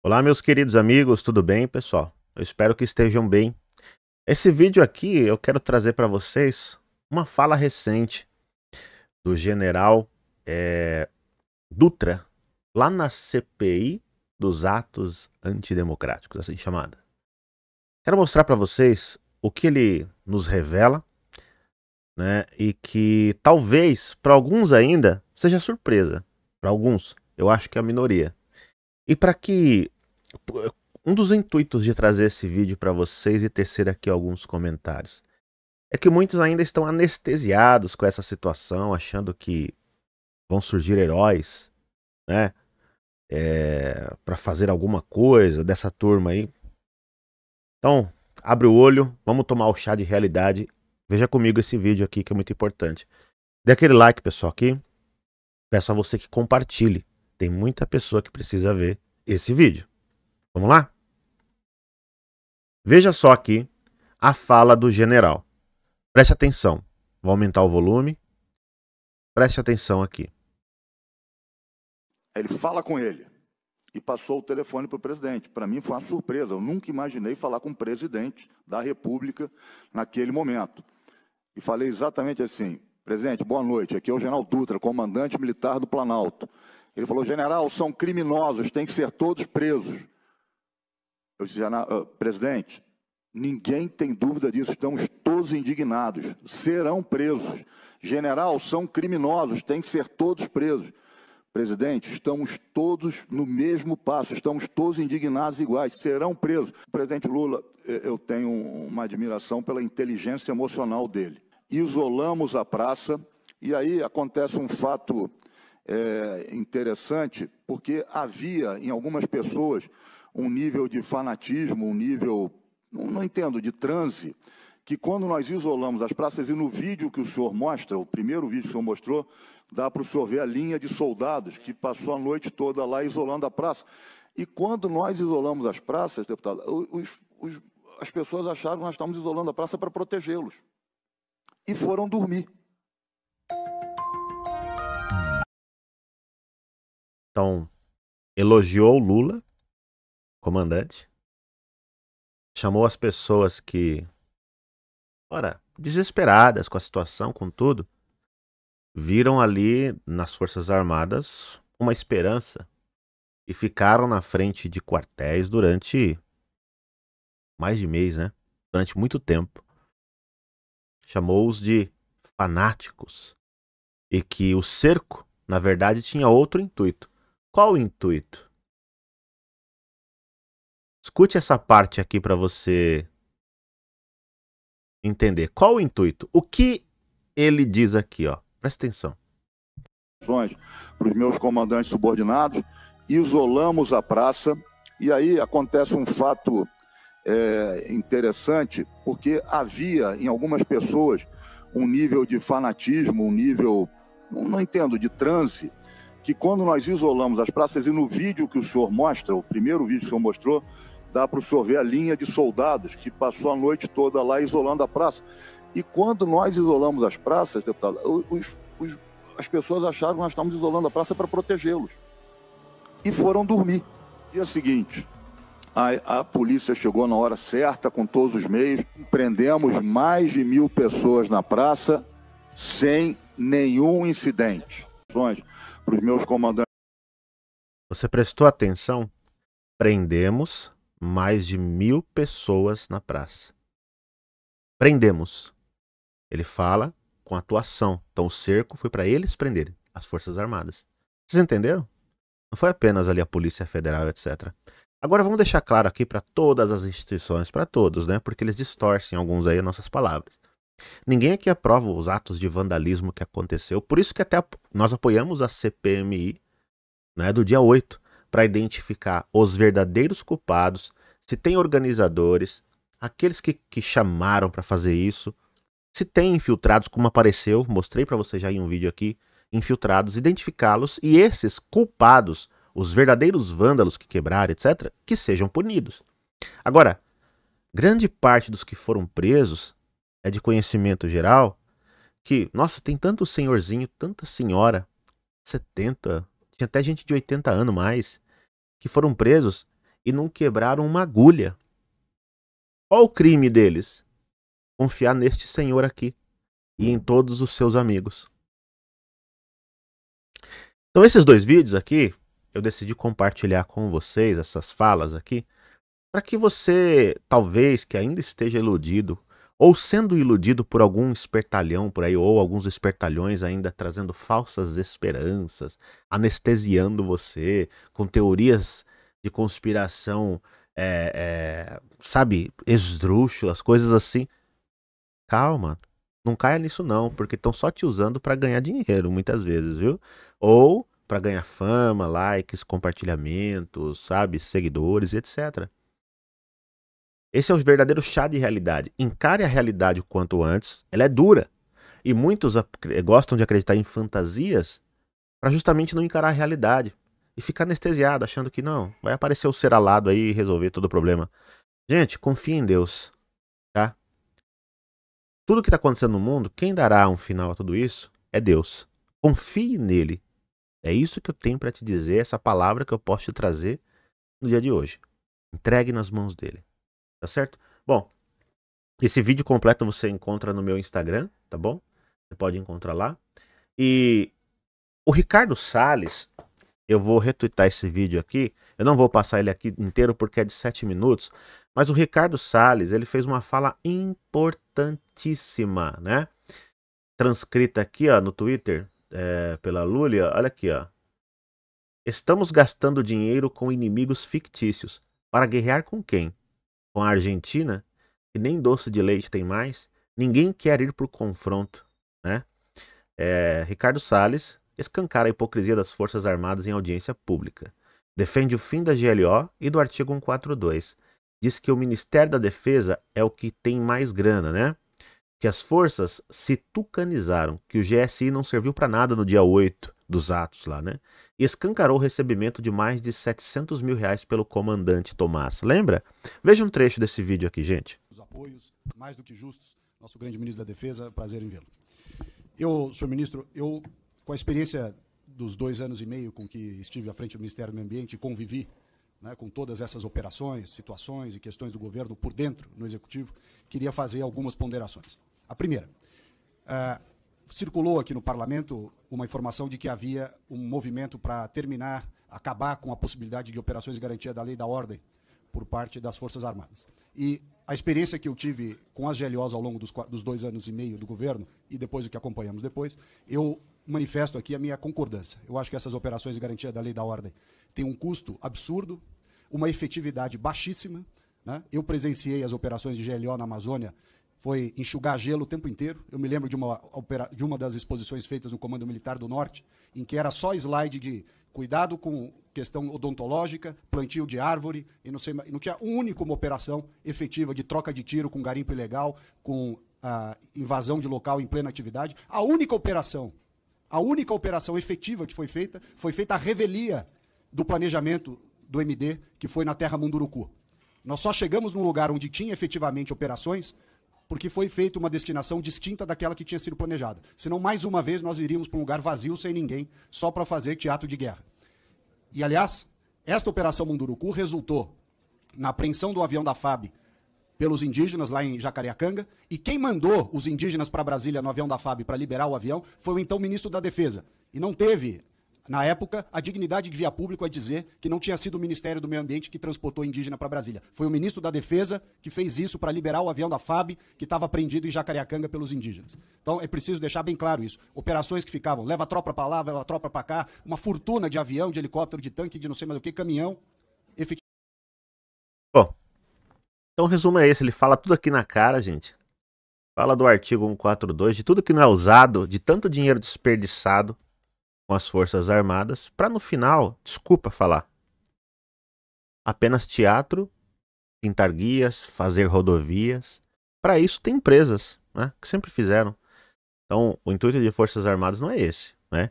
Olá, meus queridos amigos, tudo bem, pessoal? Eu espero que estejam bem. Esse vídeo aqui eu quero trazer para vocês uma fala recente do general é, Dutra, lá na CPI dos atos antidemocráticos, assim chamada. Quero mostrar para vocês o que ele nos revela, né? E que talvez para alguns ainda seja surpresa. Para alguns, eu acho que é a minoria e para que um dos intuitos de trazer esse vídeo para vocês e tecer aqui alguns comentários é que muitos ainda estão anestesiados com essa situação, achando que vão surgir heróis, né? É, para fazer alguma coisa dessa turma aí. Então, abre o olho, vamos tomar o chá de realidade. Veja comigo esse vídeo aqui que é muito importante. Dê aquele like, pessoal, aqui. Peço a você que compartilhe tem muita pessoa que precisa ver esse vídeo. Vamos lá? Veja só aqui a fala do general. Preste atenção. Vou aumentar o volume. Preste atenção aqui. Ele fala com ele e passou o telefone para o presidente. Para mim foi uma surpresa. Eu nunca imaginei falar com o presidente da República naquele momento. E falei exatamente assim: presidente, boa noite. Aqui é o general Dutra, comandante militar do Planalto. Ele falou: General, são criminosos, têm que ser todos presos. Eu disse: ah, Presidente, ninguém tem dúvida disso, estamos todos indignados, serão presos. General, são criminosos, têm que ser todos presos. Presidente, estamos todos no mesmo passo, estamos todos indignados iguais, serão presos. Presidente Lula, eh, eu tenho uma admiração pela inteligência emocional dele. Isolamos a praça e aí acontece um fato é, interessante, porque havia em algumas pessoas um nível de fanatismo, um nível, não, não entendo, de transe, que quando nós isolamos as praças, e no vídeo que o senhor mostra, o primeiro vídeo que o senhor mostrou, dá para o senhor ver a linha de soldados que passou a noite toda lá isolando a praça. E quando nós isolamos as praças, deputado, os, os, as pessoas acharam que nós estávamos isolando a praça para protegê-los. E foram dormir. Então, elogiou Lula, comandante, chamou as pessoas que, ora, desesperadas com a situação, com tudo, viram ali nas Forças Armadas uma esperança e ficaram na frente de quartéis durante mais de mês, né? Durante muito tempo. Chamou-os de fanáticos e que o cerco, na verdade, tinha outro intuito qual o intuito? Escute essa parte aqui para você entender. Qual o intuito? O que ele diz aqui, ó. Presta atenção. Para os meus comandantes subordinados, isolamos a praça e aí acontece um fato é, interessante, porque havia em algumas pessoas um nível de fanatismo, um nível, não, não entendo, de transe, que quando nós isolamos as praças, e no vídeo que o senhor mostra, o primeiro vídeo que o senhor mostrou, dá para o senhor ver a linha de soldados que passou a noite toda lá isolando a praça. E quando nós isolamos as praças, deputado, os, os, as pessoas acharam que nós estávamos isolando a praça para protegê-los. E foram dormir. Dia seguinte, a, a, polícia chegou na hora certa, com todos os meios, prendemos mais de mil pessoas na praça sem nenhum incidente para os meus comandantes. Você prestou atenção? Prendemos mais de mil pessoas na praça. Prendemos. Ele fala com atuação. Então o cerco foi para eles prenderem as Forças Armadas. Vocês entenderam? Não foi apenas ali a Polícia Federal, etc. Agora vamos deixar claro aqui para todas as instituições, para todos, né? Porque eles distorcem alguns aí as nossas palavras. Ninguém aqui aprova os atos de vandalismo que aconteceu, por isso que até nós apoiamos a CPMI né, do dia 8, para identificar os verdadeiros culpados, se tem organizadores, aqueles que, que chamaram para fazer isso, se tem infiltrados, como apareceu, mostrei para você já em um vídeo aqui, infiltrados, identificá-los e esses culpados, os verdadeiros vândalos que quebraram, etc., que sejam punidos. Agora, grande parte dos que foram presos é de conhecimento geral que, nossa, tem tanto senhorzinho, tanta senhora, 70, tinha até gente de 80 anos mais, que foram presos e não quebraram uma agulha. Qual o crime deles? Confiar neste senhor aqui e em todos os seus amigos. Então, esses dois vídeos aqui, eu decidi compartilhar com vocês essas falas aqui, para que você, talvez que ainda esteja iludido ou sendo iludido por algum espertalhão por aí, ou alguns espertalhões ainda trazendo falsas esperanças, anestesiando você com teorias de conspiração, é, é, sabe, esdrúxulas, coisas assim. Calma, não caia nisso não, porque estão só te usando para ganhar dinheiro muitas vezes, viu? Ou para ganhar fama, likes, compartilhamentos, sabe, seguidores, etc. Esse é o verdadeiro chá de realidade. Encare a realidade o quanto antes, ela é dura. E muitos eh, gostam de acreditar em fantasias para justamente não encarar a realidade e ficar anestesiado, achando que não, vai aparecer o ser alado aí e resolver todo o problema. Gente, confie em Deus, tá? Tudo que está acontecendo no mundo, quem dará um final a tudo isso é Deus. Confie nele. É isso que eu tenho para te dizer, essa palavra que eu posso te trazer no dia de hoje. Entregue nas mãos dele. Tá certo? Bom, esse vídeo completo você encontra no meu Instagram, tá bom? Você pode encontrar lá. E o Ricardo Salles eu vou retweetar esse vídeo aqui. Eu não vou passar ele aqui inteiro porque é de 7 minutos, mas o Ricardo Salles ele fez uma fala importantíssima, né? Transcrita aqui, ó, no Twitter, é, pela Lúlia, olha aqui, ó. Estamos gastando dinheiro com inimigos fictícios. Para guerrear com quem? com a Argentina, que nem doce de leite tem mais, ninguém quer ir para o confronto. Né? É, Ricardo Salles escancara a hipocrisia das Forças Armadas em audiência pública. Defende o fim da GLO e do artigo 142. Diz que o Ministério da Defesa é o que tem mais grana, né? Que as forças se tucanizaram, que o GSI não serviu para nada no dia 8 dos atos lá, né? Escancarou o recebimento de mais de 700 mil reais pelo comandante Tomás. Lembra? Veja um trecho desse vídeo aqui, gente. Os apoios, mais do que justos, nosso grande ministro da Defesa, prazer em vê-lo. Eu, senhor ministro, eu, com a experiência dos dois anos e meio com que estive à frente do Ministério do Meio Ambiente e convivi né, com todas essas operações, situações e questões do governo por dentro, no Executivo, queria fazer algumas ponderações. A primeira, eh, circulou aqui no parlamento uma informação de que havia um movimento para terminar, acabar com a possibilidade de operações de garantia da lei e da ordem por parte das Forças Armadas. E a experiência que eu tive com as GLOs ao longo dos, dos dois anos e meio do governo, e depois o que acompanhamos depois, eu manifesto aqui a minha concordância. Eu acho que essas operações de garantia da lei e da ordem têm um custo absurdo, uma efetividade baixíssima. Né? Eu presenciei as operações de GLO na Amazônia foi enxugar gelo o tempo inteiro. Eu me lembro de uma, de uma das exposições feitas no Comando Militar do Norte, em que era só slide de cuidado com questão odontológica, plantio de árvore, e não, sei, não tinha uma única uma operação efetiva de troca de tiro com garimpo ilegal, com a ah, invasão de local em plena atividade. A única operação, a única operação efetiva que foi feita, foi feita a revelia do planejamento do MD, que foi na terra Munduruku. Nós só chegamos num lugar onde tinha efetivamente operações porque foi feita uma destinação distinta daquela que tinha sido planejada. Senão, mais uma vez, nós iríamos para um lugar vazio, sem ninguém, só para fazer teatro de guerra. E, aliás, esta operação Munduruku resultou na apreensão do avião da FAB pelos indígenas lá em Jacareacanga, e quem mandou os indígenas para Brasília no avião da FAB para liberar o avião foi o então ministro da Defesa. E não teve na época, a dignidade de via público é dizer que não tinha sido o Ministério do Meio Ambiente que transportou indígena para Brasília. Foi o ministro da Defesa que fez isso para liberar o avião da FAB que estava prendido em Jacareacanga pelos indígenas. Então é preciso deixar bem claro isso. Operações que ficavam, leva a tropa para lá, leva a tropa para cá, uma fortuna de avião, de helicóptero, de tanque, de não sei mais o que, caminhão, efetivo. Bom, então o resumo é esse, ele fala tudo aqui na cara, gente. Fala do artigo 142, de tudo que não é usado, de tanto dinheiro desperdiçado, com as Forças Armadas, para no final, desculpa falar, apenas teatro, pintar guias, fazer rodovias. Para isso tem empresas, né, que sempre fizeram. Então, o intuito de Forças Armadas não é esse, né?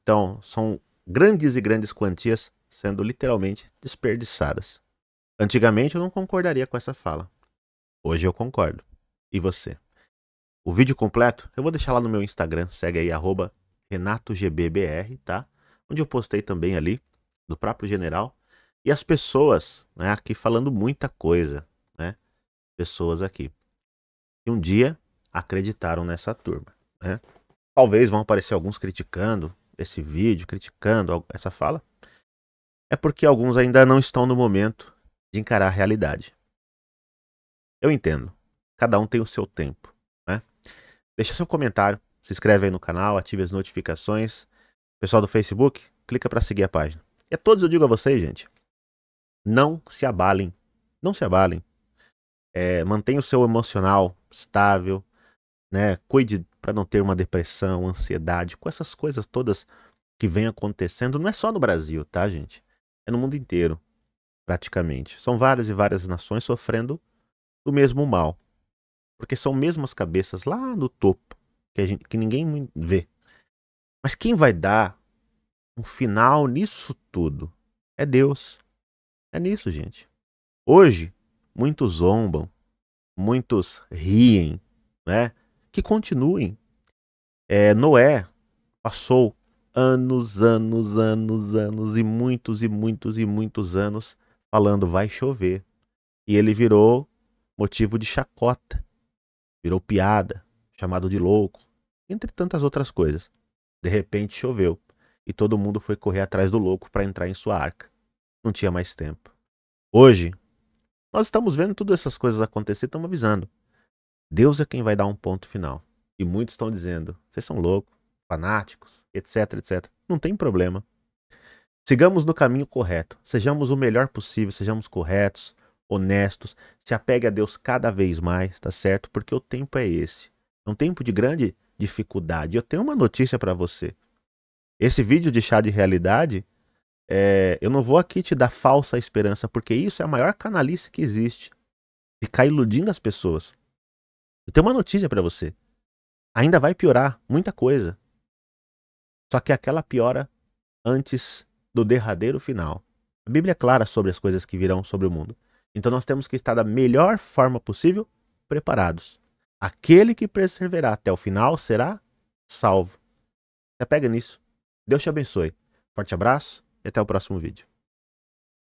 Então, são grandes e grandes quantias sendo literalmente desperdiçadas. Antigamente eu não concordaria com essa fala. Hoje eu concordo. E você? O vídeo completo eu vou deixar lá no meu Instagram, segue aí arroba Renato GBBR, tá? Onde eu postei também ali, do próprio general. E as pessoas, né, aqui falando muita coisa, né? Pessoas aqui. que um dia acreditaram nessa turma, né? Talvez vão aparecer alguns criticando esse vídeo, criticando essa fala. É porque alguns ainda não estão no momento de encarar a realidade. Eu entendo. Cada um tem o seu tempo, né? Deixa seu comentário, se inscreve aí no canal, ative as notificações. Pessoal do Facebook, clica para seguir a página. E a todos eu digo a vocês, gente, não se abalem, não se abalem. É, mantenha o seu emocional estável, né? Cuide para não ter uma depressão, ansiedade, com essas coisas todas que vem acontecendo. Não é só no Brasil, tá, gente? É no mundo inteiro, praticamente. São várias e várias nações sofrendo do mesmo mal, porque são mesmas cabeças lá no topo que, a gente, que ninguém vê. Mas quem vai dar um final nisso tudo é Deus. É nisso, gente. Hoje, muitos zombam, muitos riem, né? Que continuem. É, Noé passou anos, anos, anos, anos e muitos e muitos e muitos anos falando vai chover. E ele virou motivo de chacota, virou piada, chamado de louco, entre tantas outras coisas. De repente choveu e todo mundo foi correr atrás do louco para entrar em sua arca. Não tinha mais tempo. Hoje, nós estamos vendo todas essas coisas acontecer, estamos avisando. Deus é quem vai dar um ponto final. E muitos estão dizendo: vocês são loucos, fanáticos, etc, etc. Não tem problema. Sigamos no caminho correto, sejamos o melhor possível, sejamos corretos, honestos, se apegue a Deus cada vez mais, tá certo? Porque o tempo é esse. É um tempo de grande dificuldade. Eu tenho uma notícia para você. Esse vídeo de chá de realidade, é, eu não vou aqui te dar falsa esperança, porque isso é a maior canalice que existe. Ficar iludindo as pessoas. Eu tenho uma notícia para você. Ainda vai piorar muita coisa. Só que aquela piora antes do derradeiro final. A Bíblia é clara sobre as coisas que virão sobre o mundo. Então nós temos que estar da melhor forma possível preparados. Aquele que perseverar até o final será salvo. Você pega nisso. Deus te abençoe. Forte abraço e até o próximo vídeo.